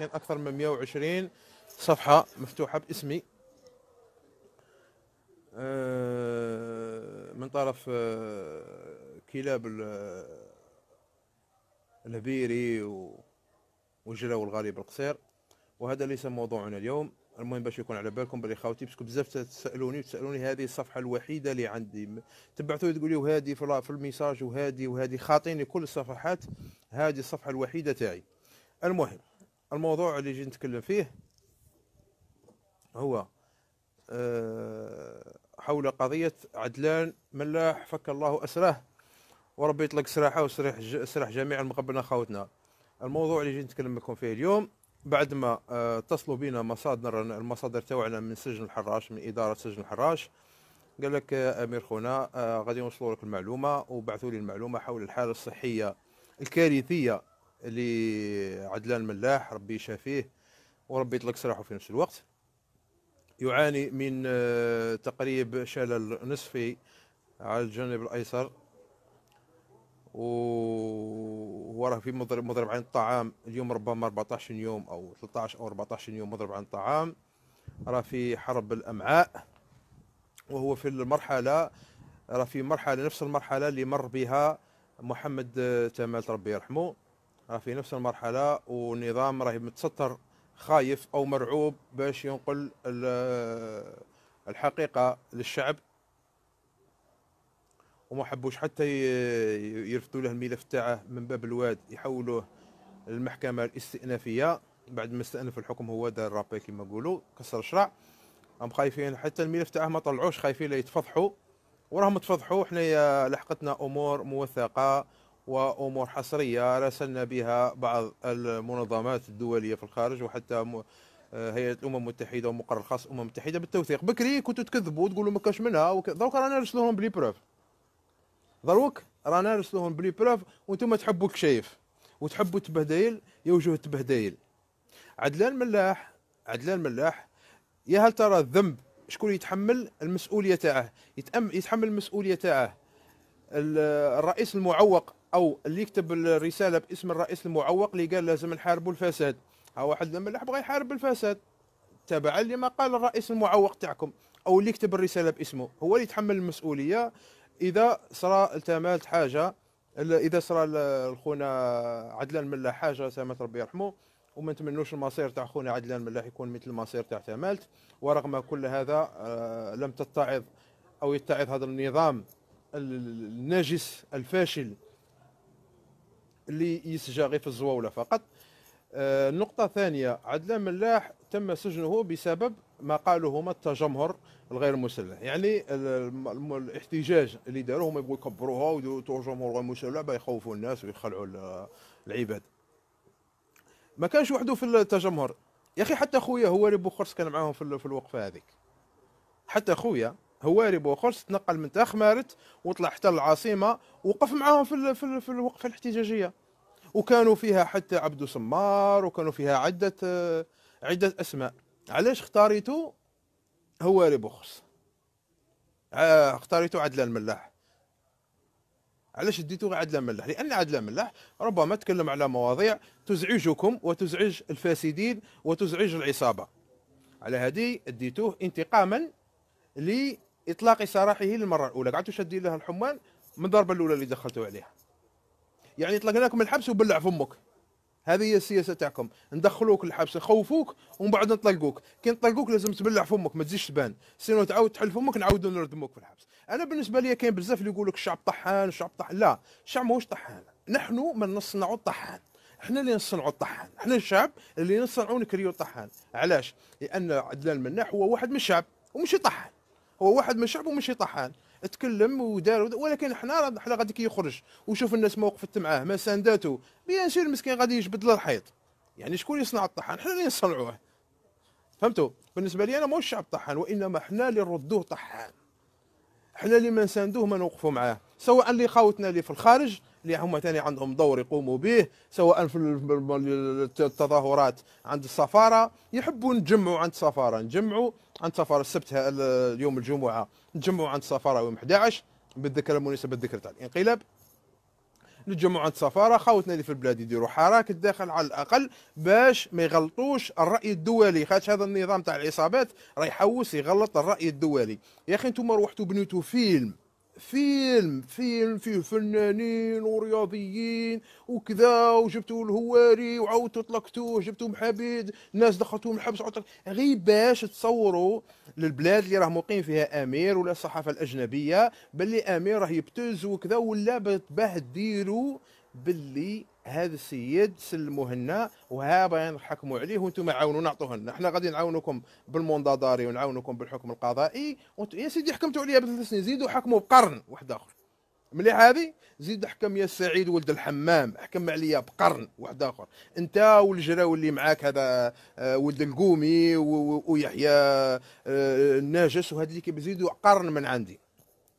اكثر من 120 صفحه مفتوحه باسمي آه، من طرف آه، كلاب الهبيري وجلا والغالي بالقصير وهذا ليس موضوعنا اليوم المهم باش يكون على بالكم بلي خاوتي باسكو بزاف تسالوني وتسالوني هذه الصفحه الوحيده اللي عندي تبعثوا تقولي وهذه في الميساج وهذه وهذه خاطيني كل الصفحات هذه الصفحه الوحيده تاعي المهم الموضوع اللي جيت نتكلم فيه هو آه، حول قضية عدلان ملاح فك الله أسره وربي يطلق سراحه وسرح سرح جميع المقبلنا خاوتنا الموضوع اللي جيت نتكلم لكم فيه اليوم بعد ما آه، اتصلوا بنا مصادر المصادر توعنا من سجن الحراش من إدارة سجن الحراش قال لك آه، أمير خونا غادي نوصلوا لك المعلومة وبعثوا لي المعلومة حول الحالة الصحية الكارثية لعدلان ملاح ربي يشافيه وربي يطلق سراحه في نفس الوقت يعاني من آه، تقريب شلل نصفي على الجانب الايسر و راه في مضرب مضرب عن الطعام اليوم ربما 14 يوم او 13 او 14 يوم مضرب عن الطعام راه في حرب الامعاء وهو في المرحله راه في مرحله نفس المرحله اللي مر بها محمد آه، تمال ربي يرحمه في نفس المرحله ونظام راهي متستر خايف او مرعوب باش ينقل الحقيقه للشعب وما حبوش حتى يرفضوا له الملف تاعه من باب الواد يحولوه للمحكمه الاستئنافيه بعد ما استأنف الحكم هو دار الرابي كيما نقولوا كسر الشرع هم خايفين حتى الملف تاعه ما طلعوش خايفين لا يتفضحوا وراهم تفضحوا حنايا لحقتنا امور موثقه وأمور حصرية راسلنا بها بعض المنظمات الدولية في الخارج وحتى آه، هيئه الامم المتحده ومقر الخاص الامم المتحده بالتوثيق بكري كنتوا تكذبوا تقولوا ما كاش منها وك... دروك رانا نرسلوهم بلي بروف دروك رانا نرسلوهم بلي بروف وانتم تحبوا الكشايف وتحبوا تبهدايل يا وجوه تبهدايل عدلان ملاح عدلان ملاح يا هل ترى الذنب شكون يتحمل المسؤوليه تاعه يتحمل المسؤوليه تاعه الرئيس المعوق او اللي كتب الرساله باسم الرئيس المعوق اللي قال لازم نحاربوا الفساد ها واحد الملاح بغى يحارب الفساد تبعا لما قال الرئيس المعوق تاعكم او اللي كتب الرساله باسمه هو اللي يتحمل المسؤوليه اذا صرا التمالت حاجه اذا صرا الخونة عدلان ملاح حاجه سامات ربي يرحمه وما نتمنوش المصير تاع خونا عدلان ملاح يكون مثل المصير تاع تمالت ورغم كل هذا آه، لم تتعظ او يتعظ هذا النظام الناجس الفاشل اللي يسجى غير في الزواوله فقط آه، النقطه الثانيه عدلان ملاح تم سجنه بسبب ما قالوا هما التجمهر الغير مسلح يعني الاحتجاج اللي داروه هما يبغوا يكبروها ويديروا تجمهر غير مسلح يخوفوا الناس ويخلعوا العباد ما كانش وحده في التجمهر يا اخي حتى خويا هواري بوخرس كان معاهم في الوقفه هذيك حتى خويا هواري بوخرس تنقل من تخمارت وطلع حتى العاصمه وقف معاهم في في الوقفه الاحتجاجيه وكانوا فيها حتى عبدو سمار وكانوا فيها عدة آه، عدة أسماء علاش اختاريتو هواري بوخس آه، اختاريتو عدلان ملاح علاش ديتو عدلان ملاح لأن عدلان ملاح ربما تكلم على مواضيع تزعجكم وتزعج الفاسدين وتزعج العصابة على هذه اديتوه انتقاما لإطلاق سراحه للمرة الأولى قعدتوا شادين له الحمان من الضربة الأولى اللي دخلتوا عليها يعني طلقناكم الحبس وبلع فمك هذه هي السياسه تاعكم ندخلوك الحبس نخوفوك ومن بعد نطلقوك كي نطلقوك لازم تبلع فمك ما تزيدش تبان سينو تعاود تحل فمك نعاود نردموك في الحبس انا بالنسبه لي كاين بزاف اللي يقول لك الشعب طحان الشعب طحان لا الشعب ماهوش طحان نحن ما نصنع الطحان احنا اللي نصنعوا الطحان احنا الشعب اللي نصنعوا نكريو الطحان علاش لان عدلان مناح هو واحد من الشعب ومشي طحان هو واحد من الشعب ومشي طحان تكلم ودار ولكن حنا حنا غادي كي يخرج وشوف الناس ما وقفت معاه ما سانداتو بيان سير مسكين غادي يجبد الحيط يعني شكون يصنع الطحان حنا اللي نصنعوه فهمتوا بالنسبه لي انا مو الشعب طحان وانما حنا اللي نردوه طحان حنا اللي ما نساندوه ما نوقفوا معاه سواء اللي خاوتنا اللي في الخارج اللي هما ثاني عندهم دور يقوموا به سواء في التظاهرات عند السفاره يحبوا نجمعوا عند السفاره نجمعوا عند سفاره السبت اليوم الجمعه نتجمعوا عند سفاره يوم 11 بالذكرى المناسبه بالذكرى تاع الانقلاب نتجمعوا عند سفاره خاوتنا اللي في البلاد يديروا حراك الداخل على الاقل باش ما يغلطوش الراي الدولي خاطر هذا النظام تاع العصابات راه يحوس يغلط الراي الدولي يا اخي انتم روحتوا بنيتوا فيلم فيلم فيلم فيه فنانين ورياضيين وكذا وجبتوا الهواري وعاودتوا طلقتوه جبتوا محابيد الناس دخلتوهم الحبس غير باش تصوروا للبلاد اللي راه مقيم فيها امير ولا الصحافه الاجنبيه باللي امير راه يبتز وكذا ولا باه ديروا باللي هذا السيد سلموه لنا وها باغي نحكموا عليه وانتم عاونونا نعطوه لنا حنا غادي نعاونوكم بالمنضداري ونعاونوكم بالحكم القضائي وانت... يا سيدي حكمتوا عليا بثلاث سنين زيدوا حكموا بقرن واحد اخر مليح هذه زيد حكم يا سعيد ولد الحمام حكم عليا بقرن واحد اخر انت والجراو اللي معاك هذا آه، ولد القومي ويحيى آه، الناجس وهذا اللي كيزيدوا قرن من عندي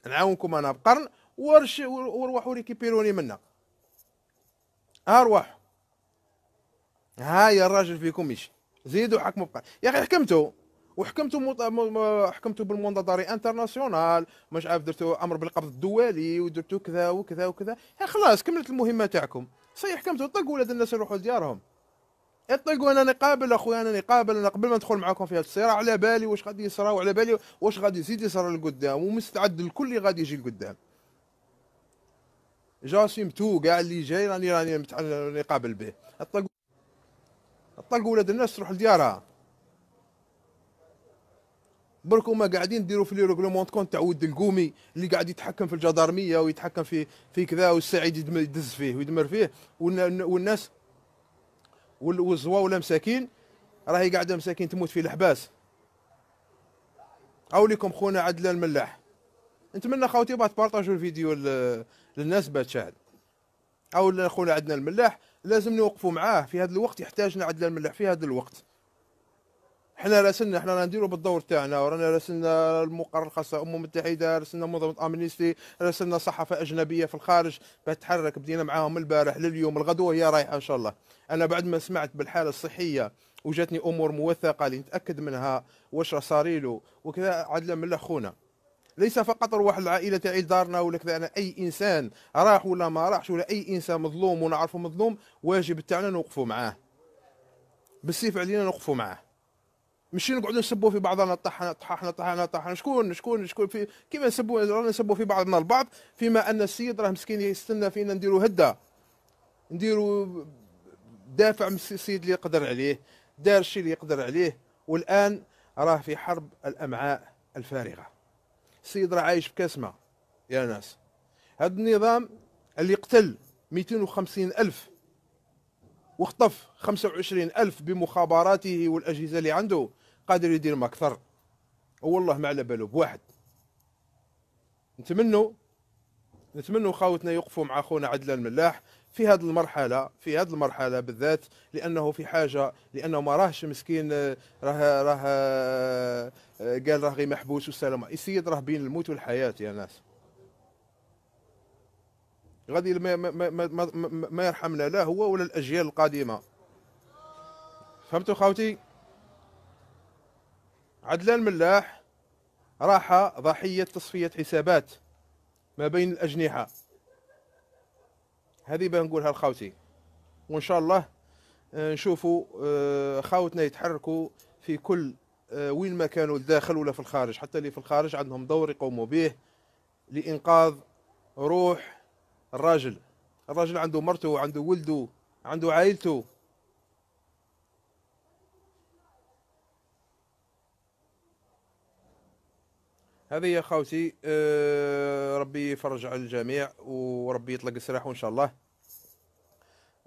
نعاونكم انا بقرن ورش وروحوا ريكيبيروني منها أرواح ارواحوا ها يا الراجل فيكم يمشي زيدوا حكموا بقى يا اخي حكمتوا وحكمتوا مط... م... حكمتوا بالمنتدى انترناسيونال مش عارف درتوا امر بالقبض الدولي ودرتوا كذا وكذا وكذا يا خلاص كملت المهمه تاعكم صحيح حكمتوا طلقوا ولاد الناس يروحوا لديارهم اطلقوا انا نقابل اخويا انا نقابل انا قبل ما ندخل معاكم في الصراع على بالي واش غادي يصرا وعلى بالي واش غادي يزيد يصرا لقدام ومستعد لكل اللي غادي يجي لقدام جاسي تو كاع اللي جاي راني راني متعلم راني قابل به اطلق اطلق ولاد الناس تروح لديارها برك هما قاعدين ديروا في لي ريغلومون كونت تاع ود القومي اللي قاعد يتحكم في الجدارميه ويتحكم في في كذا والسعيد يدز فيه ويدمر فيه والناس ولا مساكين راهي قاعده مساكين تموت في الحباس او ليكم خونا عدلان الملاح نتمنى خاوتي بعد بارطاجوا الفيديو للناس باتشاد او لخونا عندنا الملاح لازم نوقفوا معاه في هذا الوقت يحتاجنا عندنا الملاح في هذا الوقت احنا راسلنا احنا رانا نديروا بالدور تاعنا ورانا راسلنا المقر الخاصه الامم المتحده راسلنا منظمه امنيستي راسلنا صحافه اجنبيه في الخارج بتحرك بدينا معاهم البارح لليوم الغدوه هي رايحه ان شاء الله انا بعد ما سمعت بالحاله الصحيه وجاتني امور موثقه اللي نتاكد منها واش صاريلو وكذا عدل من خونا ليس فقط روح العائله تاعي دارنا ولا كذا انا اي انسان راح ولا ما راحش ولا اي انسان مظلوم ونعرفه مظلوم واجب تاعنا نوقفوا معاه بالسيف علينا نوقفوا معاه ماشي نقعد نسبوا في بعضنا طحنا طحنا طحنا طحنا شكون شكون شكون في كيما نسبوا رانا نسبوا في بعضنا البعض فيما ان السيد راه مسكين يستنى فينا نديروا هده نديروا دافع السيد اللي يقدر عليه دار الشيء اللي يقدر عليه والان راه في حرب الامعاء الفارغه السيد راه عايش بكاس كاسمه يا ناس هذا النظام اللي قتل 250 ألف وخطف 25 ألف بمخابراته والأجهزة اللي عنده قادر يدير ما أكثر والله ما على باله بواحد نتمنوا نتمنوا خاوتنا يوقفوا مع خونا عدلان الملاح في هذه المرحله في هذه المرحله بالذات لانه في حاجه لانه ما راهش مسكين آه، راه راه آه، قال راه غير محبوس والسلامه السيد راه بين الموت والحياه يا ناس غادي ما, ما, ما, ما, ما يرحمنا لا هو ولا الاجيال القادمه فهمتوا خاوتي عدلان ملاح راح ضحيه تصفيه حسابات ما بين الاجنحه هذه نقولها لخاوتي وان شاء الله آه، نشوفوا آه، خاوتنا يتحركوا في كل آه، وين ما كانوا الداخل ولا في الخارج حتى اللي في الخارج عندهم دور يقوموا به لإنقاذ روح الراجل الراجل عنده مرته وعنده ولده عنده عائلته هذه يا خاوتي آه، ربي يفرج على الجميع وربي يطلق السراح وان شاء الله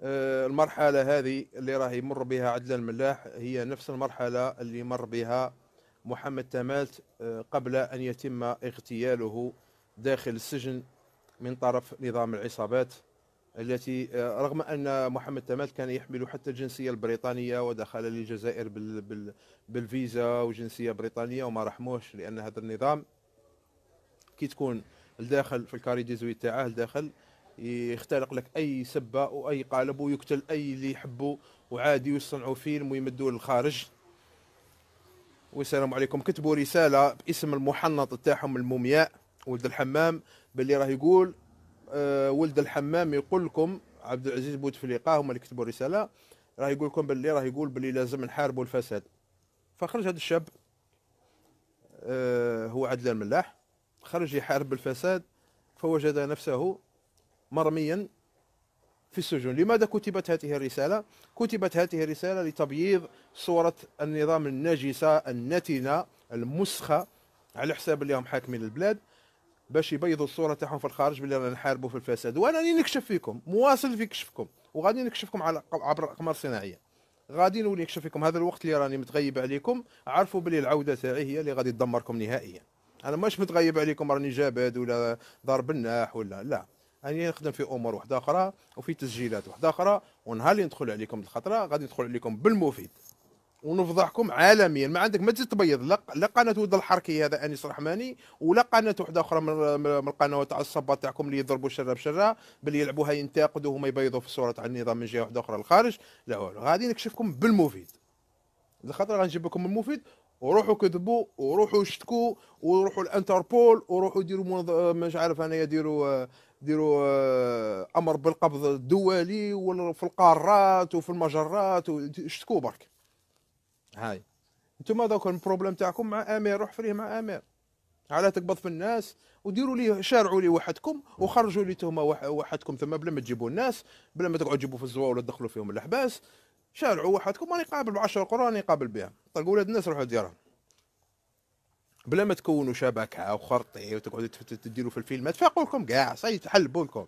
آه، المرحله هذه اللي راه يمر بها عدلان الملاح هي نفس المرحله اللي مر بها محمد تمالت آه، قبل ان يتم اغتياله داخل السجن من طرف نظام العصابات التي آه، رغم ان محمد تمال كان يحمل حتى الجنسيه البريطانيه ودخل للجزائر بالفيزا وجنسيه بريطانيه وما رحموش لان هذا النظام كي تكون الداخل في الكاري ديزوي تاعه الداخل يختلق لك اي سبه واي قالب ويقتل اي اللي يحبوا وعادي ويصنعوا فيلم ويمدوه للخارج والسلام عليكم كتبوا رساله باسم المحنط تاعهم المومياء ولد الحمام باللي راه يقول آه، ولد الحمام يقول لكم عبد العزيز بوتفليقه هما اللي كتبوا الرساله راه يقول لكم باللي راه يقول باللي لازم نحاربوا الفساد فخرج هذا الشاب آه، هو عدل الملاح خرج يحارب الفساد فوجد نفسه مرميا في السجون لماذا كتبت هذه الرسالة؟ كتبت هذه الرسالة لتبييض صورة النظام النجسة النتنة المسخة على حساب اللي هم حاكمين البلاد باش يبيضوا الصوره تاعهم في الخارج باللي رانا نحاربوا في الفساد وانا راني نكشف فيكم مواصل في كشفكم وغادي نكشفكم على عبر الاقمار الصناعيه غادي نولي نكشف فيكم هذا الوقت اللي راني متغيب عليكم عرفوا بلي العوده تاعي هي اللي غادي تدمركم نهائيا انا ماش متغيب عليكم راني جابد ولا ضارب الناح ولا لا راني نخدم في امور واحده اخرى وفي تسجيلات واحده اخرى ونهار اللي ندخل عليكم الخطره غادي ندخل عليكم بالمفيد ونفضحكم عالميا ما عندك ما تتبيض لا قناه ود الحركي هذا انيس الرحماني ولا قناه واحده اخرى من, القنوات تاع الصباط تاعكم اللي يضربوا شره بشره باللي يلعبوها ينتقدوا هما يبيضوا في الصوره تاع النظام من جهه واحده اخرى للخارج لا والو غادي نكشفكم بالمفيد لخاطر غنجيب لكم المفيد وروحوا كذبوا وروحوا شتكوا وروحوا الانتربول وروحوا ديروا مش عارف انا ديروا ديروا آه، امر بالقبض الدولي وفي القارات وفي المجرات وشتكوا برك هاي انتم دوك البروبليم تاعكم مع امير روح فريه مع امير على تقبض في الناس وديروا لي شارعوا لي وحدكم وخرجوا لي تهمه وحدكم ثم بلا ما تجيبوا الناس بلا ما تقعدوا تجيبوا في الزوا ولا تدخلوا فيهم الاحباس شارعوا وحدكم راني قابل 10 قرى راني قابل بها طلقوا طيب، ولاد الناس روحوا ديرهم بلا ما تكونوا شبكه وخرطي وتقعدوا تديروا في الفيلم تفاقوا لكم كاع صاي تحلبوا لكم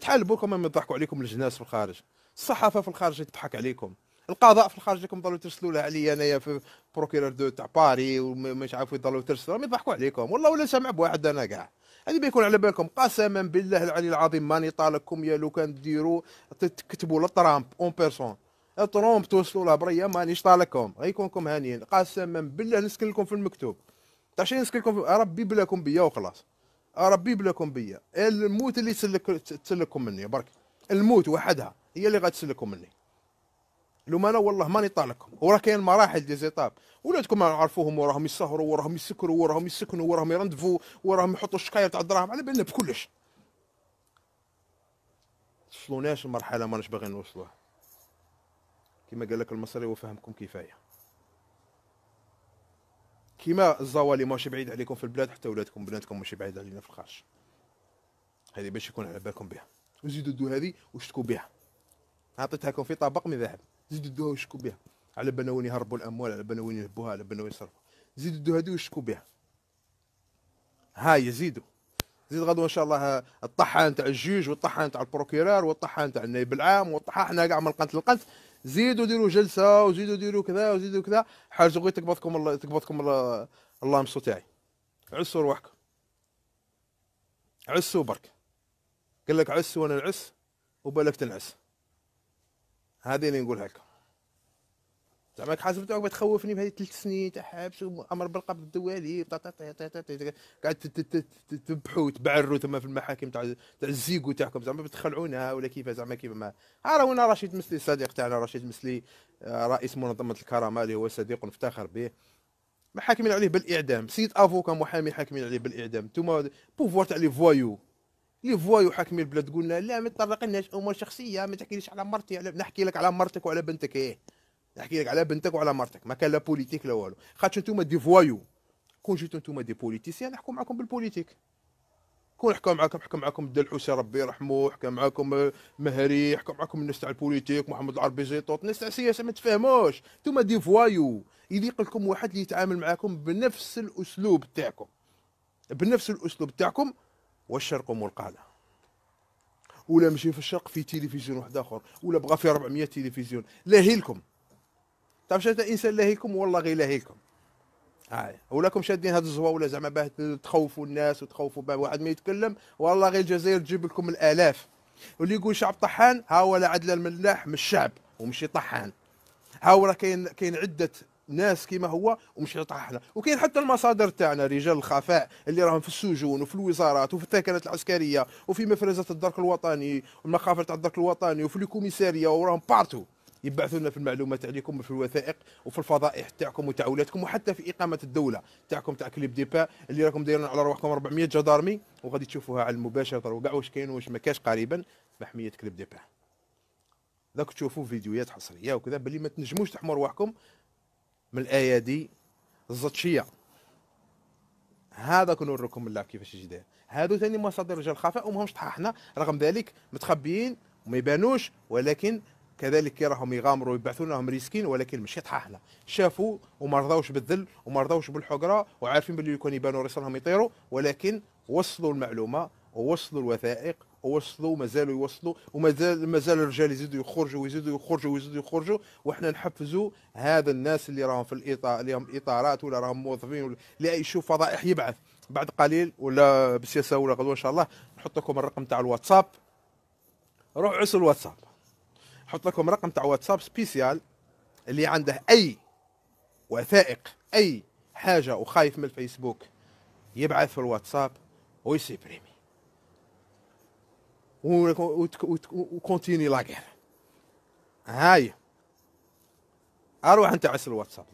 تحلبوا لكم يضحكوا عليكم الجناس في الخارج الصحافه في الخارج تضحك عليكم القضاء في الخارج لكم ضلوا ترسلوا لها عليا انايا في بروكيرور دو تاع باري ومش عارف يضلوا ترسلوا ما يضحكوا عليكم والله ولا سامع بواحد انا كاع هذه بيكون على بالكم قسما بالله العلي العظيم ماني طالبكم يا لو كان ديروا تكتبوا لترامب اون بيرسون ترامب توصلوا له بريا مانيش طالكم غيكونكم هانيين قسما بالله نسكن لكم في المكتوب تاع شي نسكن لكم ربي بلاكم بيا وخلاص ربي بلاكم بيا الموت اللي تسلك تسلككم مني برك الموت وحدها هي اللي غتسلككم مني لو انا والله ماني طالكم وراه كاين مراحل ديال زيطاب ولادكم عرفوهم وراهم يسهروا وراهم يسكروا وراهم يسكنوا وراهم يرندفوا وراهم يحطوا الشكاير تاع الدراهم على بالنا بكلش تصلوناش المرحله ماناش باغي نوصلوها كما قال لك المصري وفهمكم كفايه كما الزوالي ماشي بعيد عليكم في البلاد حتى ولادكم بناتكم ماشي بعيد علينا في الخارج هذه باش يكون على بالكم بها وزيدوا دو هذه واشتكوا بها عطيتها لكم في طبق من ذهب زيدوا دوها وشكوا بها على بالنا وين يهربوا الاموال على بالنا وين يهبوها على بالنا وين يصرفوا زيدوا دوها هذه وشكوا بها هاي زيدوا زيد غدوه ان شاء الله الطحان تاع الجيج والطحان تاع البروكيرار والطحان تاع النائب العام والطحان احنا كاع من القنت للقنت زيدوا ديروا جلسه وزيدوا ديروا كذا وزيدوا كذا حاجه غير تقبضكم الله تقبضكم الله مصو تاعي عسوا رواحكم عسوا برك قال لك عس وانا نعس وبالك تنعس هذه اللي نقولها لكم زعما حاسب توك تخوفني بهذه ثلاث سنين تاع حبس وامر بالقبض الدولي قاعد تذبحوا وتبعروا ثم في المحاكم تاع تاع الزيكو تاعكم زعما بتخلعونا ولا كيف زعما كيف ما ها رشيد مسلي الصديق تاعنا رشيد مسلي آه، رئيس منظمه الكرامه اللي هو صديق نفتخر به محاكمين عليه بالاعدام سيد افوكا محامي حاكمين عليه بالاعدام انتوما بوفوار تاع لي فوايو لي فوا يحاكمي البلاد قلنا لا ما تطرقناش امور شخصيه ما تحكيليش على مرتي على نحكي لك على مرتك وعلى بنتك ايه نحكي لك على بنتك وعلى مرتك ما كان لا بوليتيك لا والو خاطش انتوما دي فوايو كون جيتو انتوما دي بوليتيسيان نحكو معاكم بالبوليتيك كون حكى معاكم حكى معاكم الدلحوسي ربي يرحمه حكى معاكم مهري حكى معاكم الناس تاع البوليتيك محمد العربي زيطوط الناس تاع السياسه ما تفهموش انتوما دي فوايو يليق لكم واحد اللي يتعامل معاكم بنفس الاسلوب تاعكم بنفس الاسلوب تاعكم والشرق منقاده ولا مشي في الشرق في تلفزيون واحد اخر ولا بغى في 400 تلفزيون لاهيلكم طب شفت انسان لاهيكم والله غير لاهيكم هاي ولاكم شادين هاد الزوا ولا زعما باه تخوفوا الناس وتخوفوا باه واحد ما يتكلم والله غير الجزائر تجيب لكم الالاف واللي يقول شعب طحان ها هو لا عدل الملاح من الشعب ومشي طحان ها هو كاين كاين عده ناس كيما هو ومش حنا وكاين حتى المصادر تاعنا رجال الخفاء اللي راهم في السجون وفي الوزارات وفي الثاكنات العسكريه وفي مفرزات الدرك الوطني والمخافر تاع الدرك الوطني وفي الكوميساريه وراهم بارتو يبعثوا لنا في المعلومات عليكم وفي الوثائق وفي الفضائح تاعكم وتعولاتكم وحتى في اقامه الدوله تاعكم تاع كليب ديبا اللي راكم دايرين على روحكم 400 جدارمي وغادي تشوفوها على المباشر وكاع واش كاين واش ما كاش قريبا محميه كليب ديبا ذاك تشوفوا فيديوهات حصريه وكذا باللي ما تنجموش تحموا رواحكم من الايه دي الزطشيع هذا كنوركم لكم اللعب كيفاش يجي داير هادو ثاني مصادر رجال خفاء وماهمش طحاحنا رغم ذلك متخبيين وما يبانوش ولكن كذلك كي راهم يغامروا ويبعثوا لهم ريسكين ولكن ماشي طحاحنا شافوا وما رضاوش بالذل وما رضاوش بالحقره وعارفين باللي يكون يبانوا رسالهم يطيروا ولكن وصلوا المعلومه ووصلوا الوثائق ووصلوا مازالوا يوصلوا ومازال مازال الرجال يزيدوا يخرجوا ويزيدوا يخرجوا ويزيدوا يخرجوا وحنا نحفزوا هذا الناس اللي راهم في الاطار اللي هم اطارات ولا راهم موظفين اللي يشوف فضائح يبعث بعد قليل ولا بسياسه ولا غدوه ان شاء الله نحط لكم الرقم تاع الواتساب روح عسل الواتساب نحط لكم رقم تاع واتساب سبيسيال اللي عنده اي وثائق اي حاجه وخايف من الفيسبوك يبعث في الواتساب ويسيبريمي وكونتيني لا غير هاي اروح انت عس الواتساب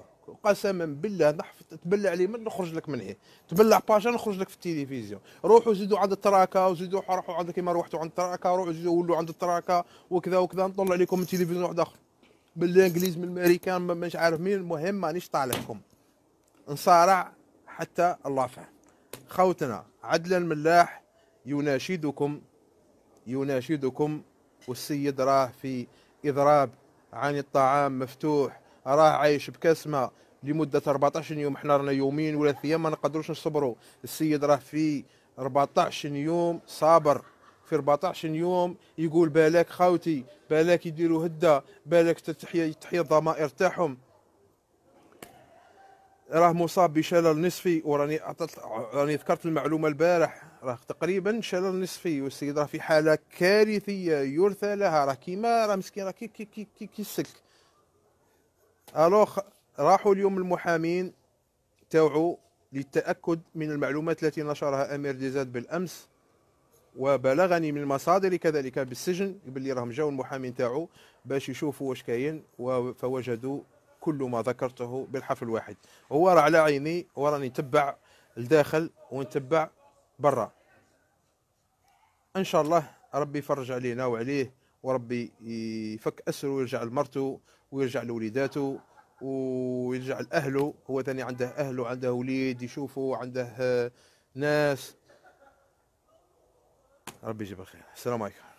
قسما بالله نحفظ تبلع لي من نخرج لك من هي تبلع باشا نخرج لك في التلفزيون روحوا زيدوا عند التراكا وزيدوا روحوا عند كيما روحتوا عند التراكا روحوا زيدوا ولوا عند التراكا وكذا وكذا نطلع لكم التلفزيون واحد اخر بالانجليز من الامريكان مش عارف مين المهم مانيش طالعكم نصارع حتى الله فهم خوتنا عدلا الملاح يناشدكم يناشدكم والسيد راه في إضراب عن الطعام مفتوح راه عايش بكسمة لمدة 14 يوم احنا رانا يومين ولا ثيام ما نقدروش نصبروا السيد راه في 14 يوم صابر في 14 يوم يقول بالك خاوتي بالك يديروا هدة بالك تحيا تحيا الضمائر تاعهم راه مصاب بشلل نصفي وراني عطت راني ذكرت المعلومه البارح راه تقريبا شلل نصفي والسيد راه في حاله كارثيه يرثى لها راه كيما راه مسكين راه كي كي كي كي, كي السلك الو راحوا اليوم المحامين تاعو للتاكد من المعلومات التي نشرها امير ديزاد بالامس وبلغني من المصادر كذلك بالسجن باللي راهم جاو المحامين تاعو باش يشوفوا واش كاين فوجدوا كل ما ذكرته بالحرف الواحد هو راه على عيني وراني نتبع لداخل ونتبع برا ان شاء الله ربي يفرج علينا وعليه وربي يفك اسره ويرجع لمرته ويرجع لوليداته ويرجع لاهله هو ثاني عنده اهله عنده وليد يشوفه عنده ناس ربي يجيب الخير السلام عليكم